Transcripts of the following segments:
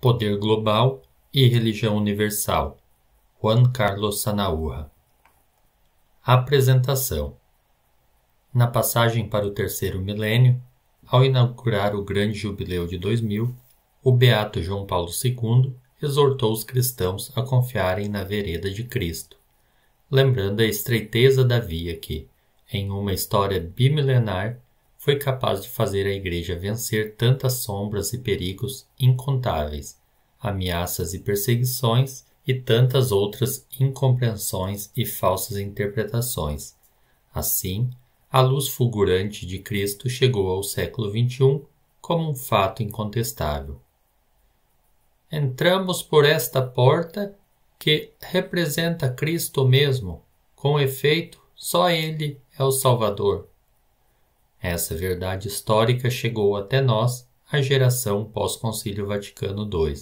Poder Global e Religião Universal, Juan Carlos Sanaúra. Apresentação Na passagem para o terceiro milênio, ao inaugurar o grande jubileu de 2000, o Beato João Paulo II exortou os cristãos a confiarem na vereda de Cristo, lembrando a estreiteza da via que, em uma história bimilenar, foi capaz de fazer a Igreja vencer tantas sombras e perigos incontáveis, ameaças e perseguições e tantas outras incompreensões e falsas interpretações. Assim, a luz fulgurante de Cristo chegou ao século XXI como um fato incontestável. Entramos por esta porta que representa Cristo mesmo. Com efeito, só Ele é o Salvador. Essa verdade histórica chegou até nós, a geração pós-Concílio Vaticano II,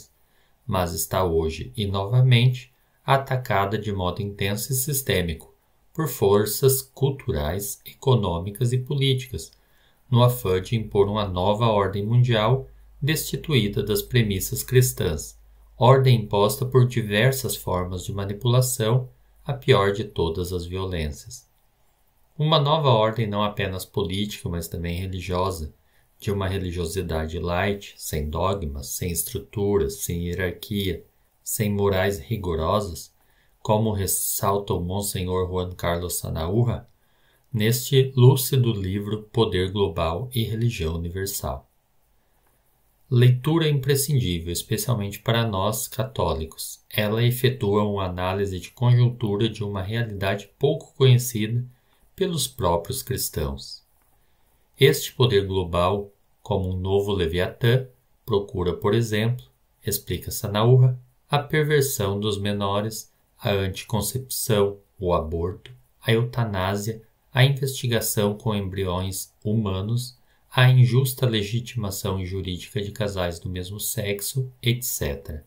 mas está hoje e novamente atacada de modo intenso e sistêmico por forças culturais, econômicas e políticas, no afã de impor uma nova ordem mundial destituída das premissas cristãs, ordem imposta por diversas formas de manipulação, a pior de todas as violências. Uma nova ordem não apenas política, mas também religiosa, de uma religiosidade light, sem dogmas, sem estruturas, sem hierarquia, sem morais rigorosas, como ressalta o Monsenhor Juan Carlos Sanaurra neste lúcido livro Poder Global e Religião Universal. Leitura imprescindível, especialmente para nós católicos. Ela efetua uma análise de conjuntura de uma realidade pouco conhecida pelos próprios cristãos. Este poder global, como um novo Leviatã, procura, por exemplo, explica Sanaurra, a perversão dos menores, a anticoncepção, o aborto, a eutanásia, a investigação com embriões humanos, a injusta legitimação jurídica de casais do mesmo sexo, etc.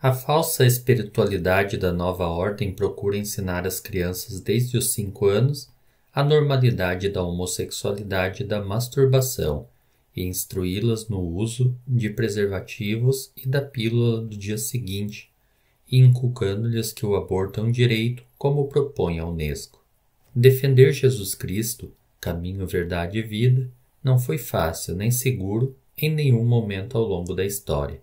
A falsa espiritualidade da nova ordem procura ensinar às crianças desde os cinco anos a normalidade da homossexualidade e da masturbação e instruí-las no uso de preservativos e da pílula do dia seguinte, inculcando-lhes que o aborto é um direito, como propõe a Unesco. Defender Jesus Cristo, caminho, verdade e vida, não foi fácil nem seguro em nenhum momento ao longo da história.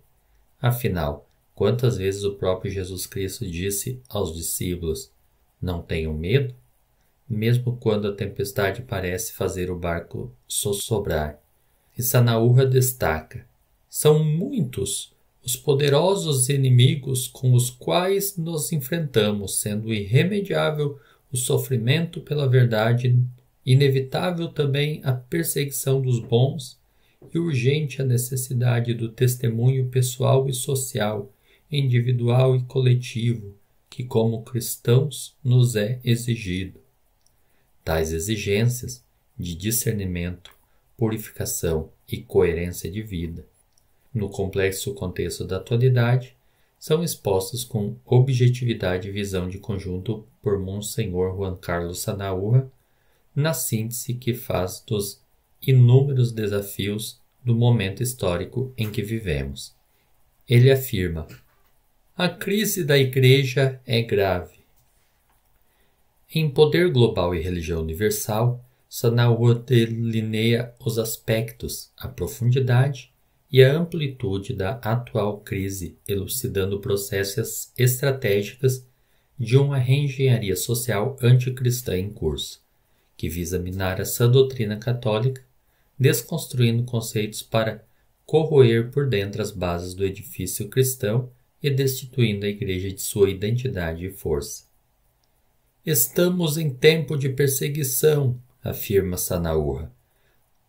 Afinal, Quantas vezes o próprio Jesus Cristo disse aos discípulos: Não tenham medo, mesmo quando a tempestade parece fazer o barco sossobrar. E Sanaúra destaca: São muitos os poderosos inimigos com os quais nos enfrentamos, sendo irremediável o sofrimento pela verdade, inevitável também a perseguição dos bons e urgente a necessidade do testemunho pessoal e social individual e coletivo que, como cristãos, nos é exigido. Tais exigências de discernimento, purificação e coerência de vida, no complexo contexto da atualidade, são expostas com objetividade e visão de conjunto por Monsenhor Juan Carlos Sanaúra, na síntese que faz dos inúmeros desafios do momento histórico em que vivemos. Ele afirma a crise da Igreja é grave. Em Poder Global e Religião Universal, Sanawa delineia os aspectos, a profundidade e a amplitude da atual crise, elucidando processos estratégicas de uma reengenharia social anticristã em curso, que visa minar a doutrina católica, desconstruindo conceitos para corroer por dentro as bases do edifício cristão e destituindo a Igreja de sua identidade e força. Estamos em tempo de perseguição, afirma Sanaúra,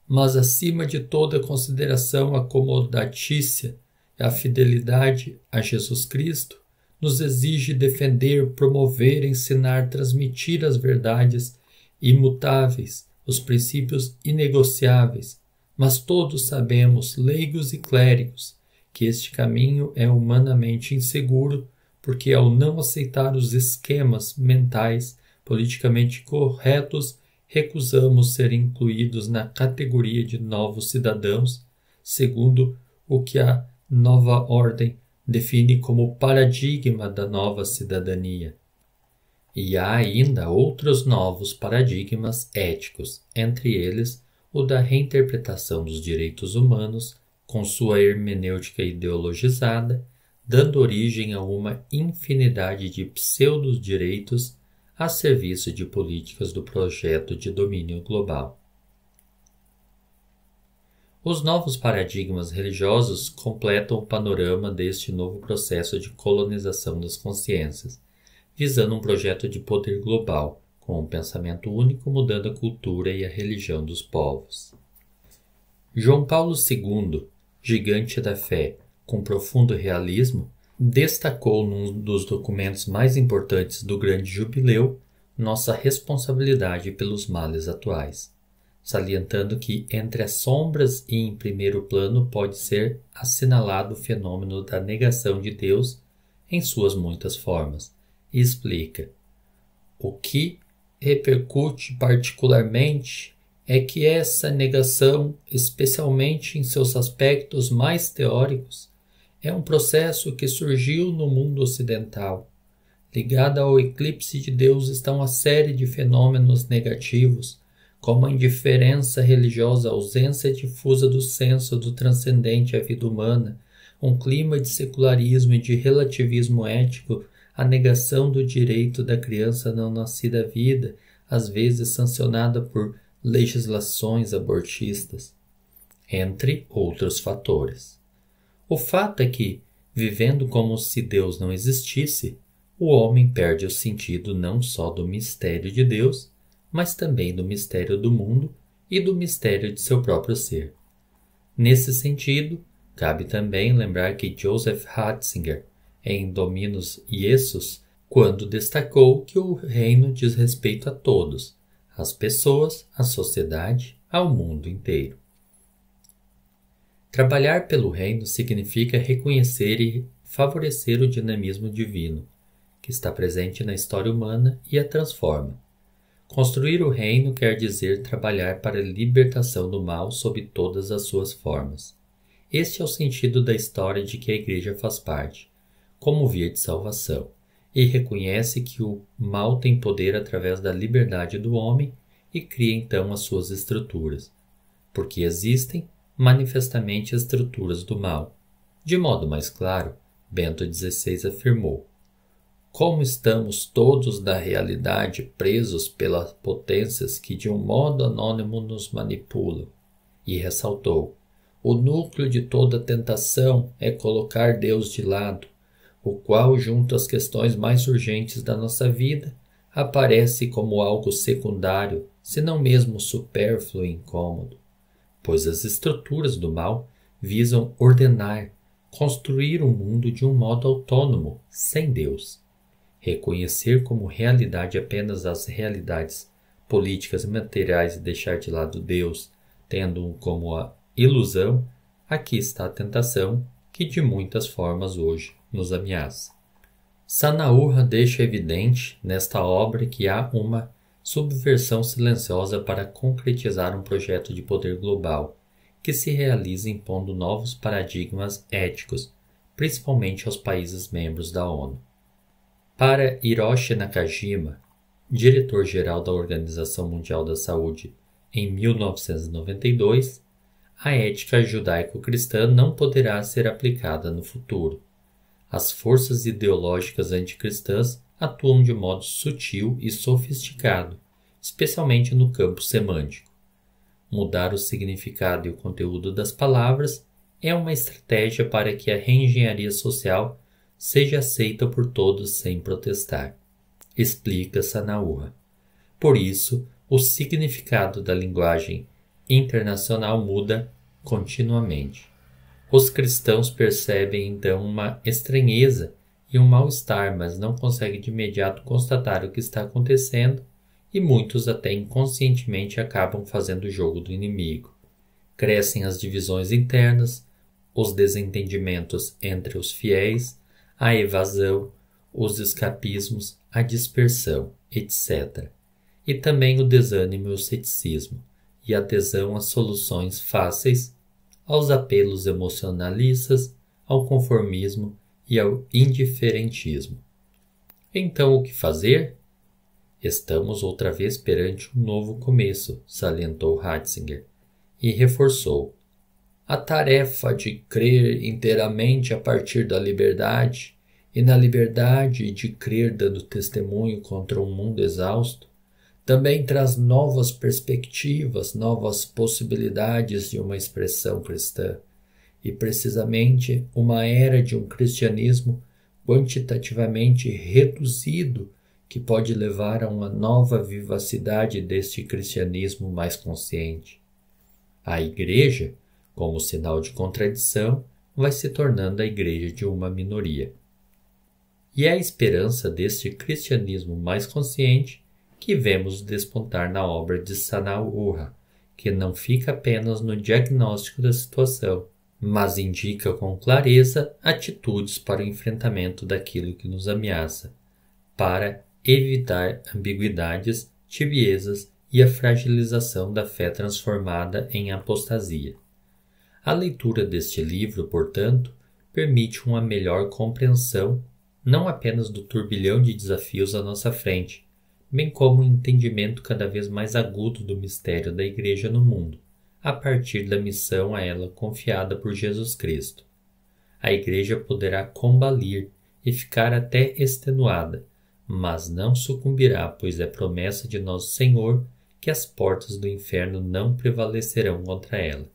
mas acima de toda consideração acomodatícia, a fidelidade a Jesus Cristo nos exige defender, promover, ensinar, transmitir as verdades imutáveis, os princípios inegociáveis, mas todos sabemos, leigos e clérigos, que este caminho é humanamente inseguro, porque ao não aceitar os esquemas mentais politicamente corretos, recusamos ser incluídos na categoria de novos cidadãos, segundo o que a nova ordem define como paradigma da nova cidadania. E há ainda outros novos paradigmas éticos, entre eles o da reinterpretação dos direitos humanos com sua hermenêutica ideologizada, dando origem a uma infinidade de pseudos direitos a serviço de políticas do projeto de domínio global. Os novos paradigmas religiosos completam o panorama deste novo processo de colonização das consciências, visando um projeto de poder global, com um pensamento único mudando a cultura e a religião dos povos. João Paulo II, gigante da fé, com profundo realismo, destacou num dos documentos mais importantes do Grande Jubileu nossa responsabilidade pelos males atuais, salientando que entre as sombras e em primeiro plano pode ser assinalado o fenômeno da negação de Deus em suas muitas formas, e explica o que repercute particularmente é que essa negação, especialmente em seus aspectos mais teóricos, é um processo que surgiu no mundo ocidental. Ligada ao eclipse de Deus estão a série de fenômenos negativos, como a indiferença religiosa, a ausência difusa do senso do transcendente à vida humana, um clima de secularismo e de relativismo ético, a negação do direito da criança não nascida à vida, às vezes sancionada por legislações abortistas, entre outros fatores. O fato é que, vivendo como se Deus não existisse, o homem perde o sentido não só do mistério de Deus, mas também do mistério do mundo e do mistério de seu próprio ser. Nesse sentido, cabe também lembrar que Joseph Ratzinger, em Dominus Iesus, quando destacou que o reino diz respeito a todos, às pessoas, à sociedade, ao mundo inteiro. Trabalhar pelo Reino significa reconhecer e favorecer o dinamismo divino, que está presente na história humana e a transforma. Construir o Reino quer dizer trabalhar para a libertação do mal sob todas as suas formas. Este é o sentido da história de que a Igreja faz parte, como via de salvação e reconhece que o mal tem poder através da liberdade do homem e cria então as suas estruturas, porque existem manifestamente estruturas do mal. De modo mais claro, Bento XVI afirmou: Como estamos todos da realidade presos pelas potências que de um modo anônimo nos manipulam, e ressaltou: O núcleo de toda tentação é colocar Deus de lado o qual, junto às questões mais urgentes da nossa vida, aparece como algo secundário, se não mesmo supérfluo e incômodo, pois as estruturas do mal visam ordenar, construir o um mundo de um modo autônomo, sem Deus. Reconhecer como realidade apenas as realidades políticas e materiais e deixar de lado Deus, tendo-o como a ilusão, aqui está a tentação que de muitas formas hoje nos ameaça. Sanaurra deixa evidente nesta obra que há uma subversão silenciosa para concretizar um projeto de poder global que se realiza impondo novos paradigmas éticos, principalmente aos países membros da ONU. Para Hiroshi Nakajima, diretor-geral da Organização Mundial da Saúde em 1992, a ética judaico-cristã não poderá ser aplicada no futuro. As forças ideológicas anticristãs atuam de modo sutil e sofisticado, especialmente no campo semântico. Mudar o significado e o conteúdo das palavras é uma estratégia para que a reengenharia social seja aceita por todos sem protestar, explica Sanaúra. Por isso, o significado da linguagem internacional muda continuamente. Os cristãos percebem então uma estranheza e um mal-estar, mas não conseguem de imediato constatar o que está acontecendo e muitos até inconscientemente acabam fazendo o jogo do inimigo. Crescem as divisões internas, os desentendimentos entre os fiéis, a evasão, os escapismos, a dispersão, etc. E também o desânimo e o ceticismo e adesão a soluções fáceis, aos apelos emocionalistas, ao conformismo e ao indiferentismo. Então, o que fazer? Estamos outra vez perante um novo começo, salientou Ratzinger, e reforçou: a tarefa de crer inteiramente a partir da liberdade, e na liberdade de crer dando testemunho contra um mundo exausto, também traz novas perspectivas, novas possibilidades de uma expressão cristã, e precisamente uma era de um cristianismo quantitativamente reduzido que pode levar a uma nova vivacidade deste cristianismo mais consciente. A Igreja, como sinal de contradição, vai se tornando a Igreja de uma minoria. E é a esperança deste cristianismo mais consciente que vemos despontar na obra de Sanaurra, que não fica apenas no diagnóstico da situação, mas indica com clareza atitudes para o enfrentamento daquilo que nos ameaça, para evitar ambiguidades, tibiezas e a fragilização da fé transformada em apostasia. A leitura deste livro, portanto, permite uma melhor compreensão não apenas do turbilhão de desafios à nossa frente, bem como um entendimento cada vez mais agudo do mistério da Igreja no mundo, a partir da missão a ela confiada por Jesus Cristo. A Igreja poderá combalir e ficar até extenuada, mas não sucumbirá, pois é promessa de nosso Senhor que as portas do inferno não prevalecerão contra ela.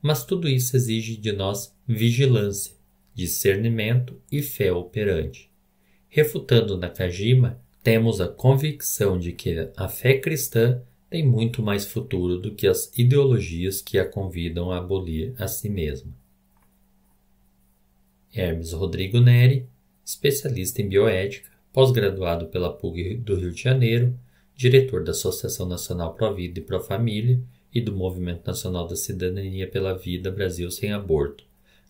Mas tudo isso exige de nós vigilância, discernimento e fé operante. Refutando Nakajima, temos a convicção de que a fé cristã tem muito mais futuro do que as ideologias que a convidam a abolir a si mesma. Hermes Rodrigo Neri, especialista em bioética, pós-graduado pela PUC do Rio de Janeiro, diretor da Associação Nacional Pro Vida e Pro Família e do Movimento Nacional da Cidadania pela Vida Brasil Sem Aborto,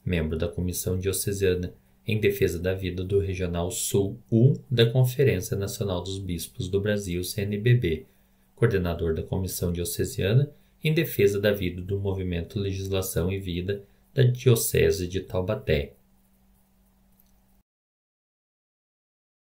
membro da Comissão Diocesana em defesa da vida do Regional Sul 1 da Conferência Nacional dos Bispos do Brasil, CNBB, coordenador da Comissão Diocesana em defesa da vida do Movimento Legislação e Vida da Diocese de Taubaté,